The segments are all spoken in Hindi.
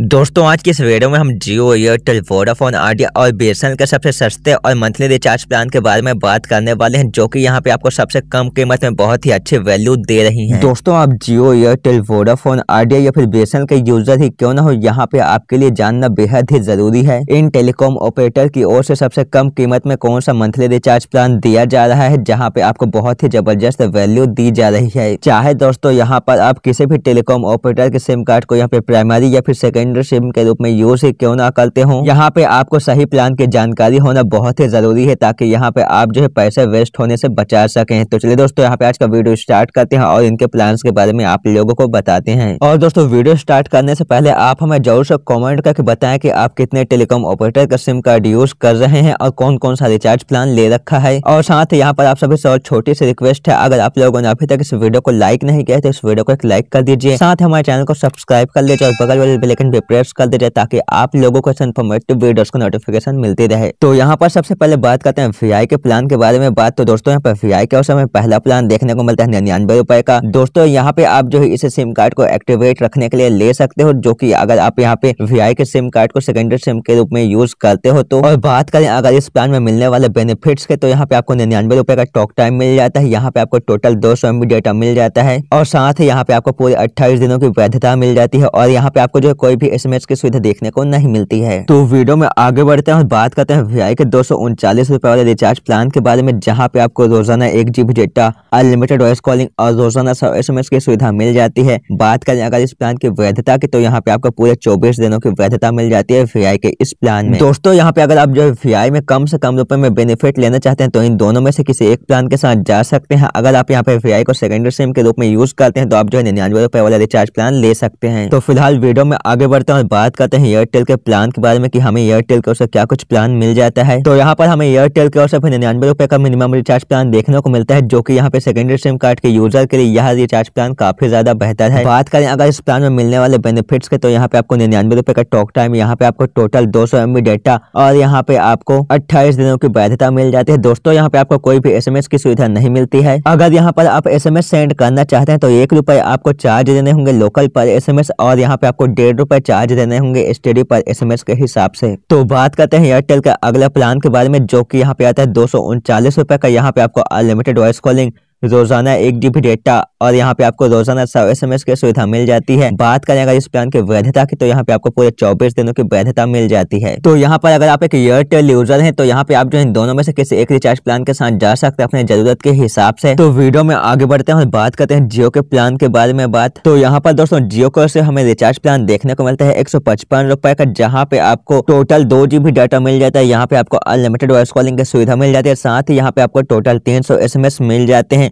दोस्तों आज के इस वीडियो में हम जियो एयरटेल वोडाफोन आइडिया और बी के सबसे सस्ते और मंथली रिचार्ज प्लान के बारे में बात करने वाले हैं जो कि यहाँ पे आपको सबसे कम कीमत में बहुत ही अच्छी वैल्यू दे रही है दोस्तों आप जियो एयरटेल वोडाफोन आइडिया या फिर बी के यूजर ही क्यों ना हो यहाँ पे आपके लिए जानना बेहद ही जरूरी है इन टेलीकॉम ऑपरेटर की ओर से सबसे कम कीमत में कौन सा मंथली रिचार्ज प्लान दिया जा रहा है जहाँ पे आपको बहुत ही जबरदस्त वैल्यू दी जा रही है चाहे दोस्तों यहाँ पर आप किसी भी टेलीकॉम ऑपरेटर के सिम कार्ड को यहाँ पे प्राइमरी या फिर सेकेंड मेंटरशिप के रूप में यूज ही क्यों ना करते हो यहाँ पे आपको सही प्लान की जानकारी होना बहुत ही जरूरी है ताकि यहाँ पे आप जो है पैसे वेस्ट होने से बचा सकें तो चलिए दोस्तों यहाँ पे आज का वीडियो स्टार्ट करते हैं और इनके प्लान के बारे में आप लोगों को बताते हैं और दोस्तों वीडियो स्टार्ट करने से पहले आप हमें जरूर से कॉमेंट करके बताए की आप कितने टेलीकॉम ऑपरेटर का सिम कार्ड यूज कर रहे हैं और कौन कौन सा रिचार्ज प्लान ले रखा है और साथ ही यहाँ पर आप सभी से छोटी सी रिक्वेस्ट है अगर आप लोगों ने अभी तक इस वीडियो को लाइक नहीं किया तो इस वीडियो को एक लाइक कर दीजिए साथ हमारे चैनल को सब्सक्राइब कर लीजिए और बगल वाले बेलेकन पे प्रेस कर दीजिए ताकि आप लोगों को इन्फॉर्मेटिव वीडियोस का नोटिफिकेशन मिलती रहे तो यहाँ पर सबसे पहले बात करते हैं वी के प्लान के बारे में बात तो दोस्तों यहाँ पर वी के उस समय पहला प्लान देखने को मिलता है निन्यानवे रुपए का दोस्तों यहाँ पे आप जो है इस सिम कार्ड को एक्टिवेट रखने के लिए ले सकते हो जो की अगर आप यहाँ पे वी के सिम कार्ड को सेकेंडरी सिम के रूप में यूज करते हो तो और बात करें अगर इस प्लान में मिलने वाले बेनिफिट के तो यहाँ पे आपको निन्यानवे रुपए का टॉक टाइम मिल जाता है यहाँ पे आपको टोटल दो सौ डेटा मिल जाता है और साथ ही यहाँ पे आपको पूरे अट्ठाईस दिनों की वैधता मिल जाती है और यहाँ पे आपको जो कोई भी भी एसएमएस की सुविधा देखने को नहीं मिलती है तो वीडियो में आगे बढ़ते हैं और बात करते हैं वी के दो रुपए वाले रिचार्ज प्लान के बारे में जहाँ पे आपको रोजाना एक GB data unlimited voice calling और रोजाना सौ एस की सुविधा मिल जाती है बात करें अगर इस प्लान की वैधता की तो यहाँ पे आपको पूरे चौबीस दिनों की वैधता मिल जाती है वी के इस प्लान में दोस्तों यहाँ पे अगर आप जो वी में कम से कम रुपए में बेनिफिट लेना चाहते हैं तो इन दोनों में से किसी एक प्लान के साथ जा सकते हैं अगर आप यहाँ पे वी को सेकेंडरी सिम के रूप में यूज करते हैं तो आप जो है निन्यानवे रुपए वाला रिचार्ज प्लान ले सकते हैं तो फिलहाल वीडियो में आगे बढ़ते हैं और बात करते हैं एयरटेल के प्लान के बारे में कि हमें एयरटेल की ओर से क्या कुछ प्लान मिल जाता है तो यहाँ पर हमें एयरटेल की ओर से निन्यानवे रुपए का मिनिमम रिचार्ज प्लान देखने को मिलता है जो कि यहाँ पे सेकेंडरी सिम कार्ड के यूजर के लिए यह रिचार्ज प्लान काफी ज्यादा बेहतर है बात करें अगर इस प्लान में मिलने वाले बेनिफिट्स के तो यहाँ पे आपको निन्यानवे रुपए का टॉक टाइम यहाँ पे आपको टोटल दो सौ डेटा और यहाँ पे आपको अट्ठाईस दिनों की वैधता मिल जाती है दोस्तों यहाँ पे आपको कोई भी एस की सुविधा नहीं मिलती है अगर यहाँ पर आप एस सेंड करना चाहते हैं तो एक आपको चार्ज देने होंगे लोकल पर एस और यहाँ पे आपको डेढ़ रुपए चार्ज देने होंगे एस पर एसएमएस के हिसाब से तो बात करते हैं एयरटेल का अगला प्लान के बारे में जो की यहाँ पे आता है दो सौ का यहाँ पे आपको अनलिमिटेड वॉइस कॉलिंग रोजाना एक जीबी डेटा और यहाँ पे आपको रोजाना सौ एस की सुविधा मिल जाती है बात करें अगर इस प्लान की वैधता की तो यहाँ पे आपको पूरे चौबीस दिनों की वैधता मिल जाती है तो यहाँ पर अगर आप एक एयरटेल यूजर है तो यहाँ पे आप जो है दोनों में से किसी एक रिचार्ज प्लान के साथ जा सकते हैं अपने जरूरत के हिसाब से तो वीडियो में आगे बढ़ते हैं और बात करते हैं जियो के प्लान के बारे में बात तो यहाँ पर दोस्तों जियो को से हमें रिचार्ज प्लान देखने को मिलता है एक रुपए का जहाँ पे आपको टोटल दो डाटा मिल जाता है यहाँ पे आपको अनलिमिटेड वॉइस कॉलिंग की सुविधा मिल जाती है साथ ही यहाँ पे आपको टोटल तीन सौ मिल जाते हैं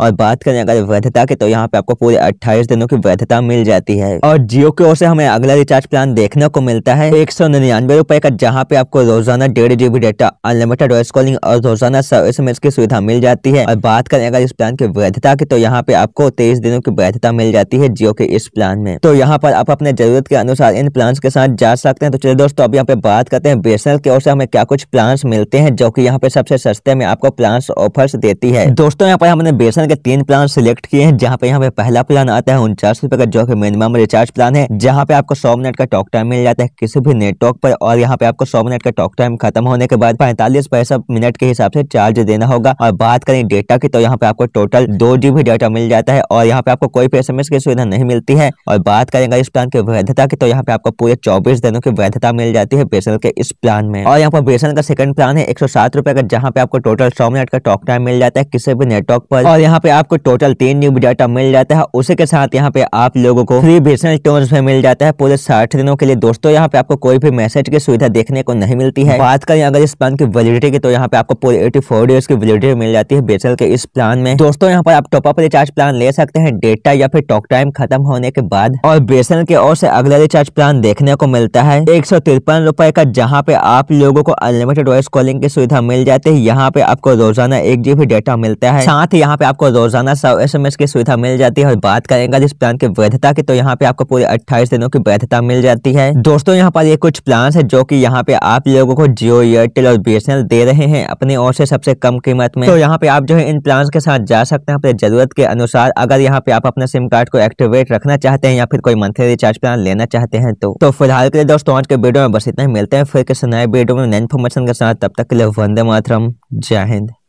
और बात करें अगर वैधता की तो यहाँ पे आपको पूरे अट्ठाईस दिनों की वैधता मिल जाती है और जियो की ओर से हमें अगला रिचार्ज प्लान देखने को मिलता है एक सौ निन्यानवे रुपए का जहाँ पे आपको रोजाना डेढ़ GB data unlimited voice calling और रोजाना सर्विस में इसकी सुविधा मिल जाती है और बात करें अगर इस प्लान की वैधता की तो यहाँ पे आपको तेईस दिनों की वैधता मिल जाती है जियो के इस प्लान में तो यहाँ पर आप अपने जरूरत के अनुसार इन प्लान के साथ जा सकते हैं तो चलिए दोस्तों अब यहाँ पे बात करते हैं बेसल की ओर से हमें क्या कुछ प्लान मिलते हैं जो की यहाँ पे सबसे सस्ते में आपको प्लान ऑफर्स देती है दोस्तों यहाँ पर हमने बेसन प्लान के तीन प्लान सिलेक्ट किए हैं जहाँ पे यहाँ पे पहला प्लान आता है उनचास रुपए का जो कि मिनिमम रिचार्ज प्लान है जहाँ पे आपको सौ मिनट का टॉक टाइम मिल जाता है किसी भी नेटवर्क पर और यहाँ पे आपको सौ मिनट का टॉक टाइम खत्म होने के बाद पैंतालीस पैसा मिनट के हिसाब से चार्ज देना होगा और बात करें डेटा की तो यहाँ पे आपको टोटल दो डेटा मिल जाता है और यहाँ पे आपको कोई भी एस की सुविधा नहीं मिलती है और बात करेंगे इस प्लान की वैधता की तो यहाँ पे आपको पूरे चौबीस दिनों की वैधता मिल जाती है बेसल के इस प्लान में और यहाँ पर बेसन का सेकंड प्लान है एक सौ सात का जहाँ पे आपको टोटल सौ मिनट का टॉक टाइम मिल जाता है किसी भी नेटवर्क पर और यहाँ यहाँ पे आपको टोटल तीन जीबी डाटा मिल जाता है उसी के साथ यहाँ पे आप लोगों को फ्री बिजनेस टोन्स में मिल जाता है पूरे साठ दिनों के लिए दोस्तों यहाँ पे आपको कोई भी मैसेज की सुविधा देखने को नहीं मिलती है बात करें अगर इस प्लान की वैलिडिटी की तो यहाँ पे आपको पूरे एटी फोर डेज की वैलिडिटी मिल जाती है बेसल के इस प्लान में दोस्तों यहाँ पर आप टॉपअप रिचार्ज प्लान ले सकते हैं डेटा या फिर टॉक टाइम खत्म होने के बाद और बेसल के और से अगला रिचार्ज प्लान देखने को मिलता है एक सौ तिरपन रुपए का जहाँ पे आप लोगों को अनलिमिटेड वॉइस कॉलिंग की सुविधा मिल जाती है यहाँ पे आपको रोजाना एक जीबी डेटा मिलता है साथ ही यहाँ पे आपको आपको रोजाना सौ एस की सुविधा मिल जाती है और बात करेंगे इस प्लान की वैधता की तो यहाँ पे आपको पूरे अट्ठाईस दिनों की वैधता मिल जाती है दोस्तों यहाँ पर ये कुछ प्लान है जो की यहाँ पे आप लोगों को जियो एयरटेल और बी दे रहे हैं अपनी ओर से सबसे कम कीमत में तो यहाँ पे आप जो है इन प्लान के साथ जा सकते हैं अपने जरूरत के अनुसार अगर यहाँ पे आप अपने सिम कार्ड को एक्टिवेट रखना चाहते हैं या फिर कोई मंथली रिचार्ज प्लान लेना चाहते हैं तो तो फिलहाल के लिए दोस्तों आज के वीडियो में बस इतना ही मिलते हैं फिर किसी नए वीडियो में नई इन्फॉर्मेशन के साथ तब तक के लिए वंदे मातरम जय हिंद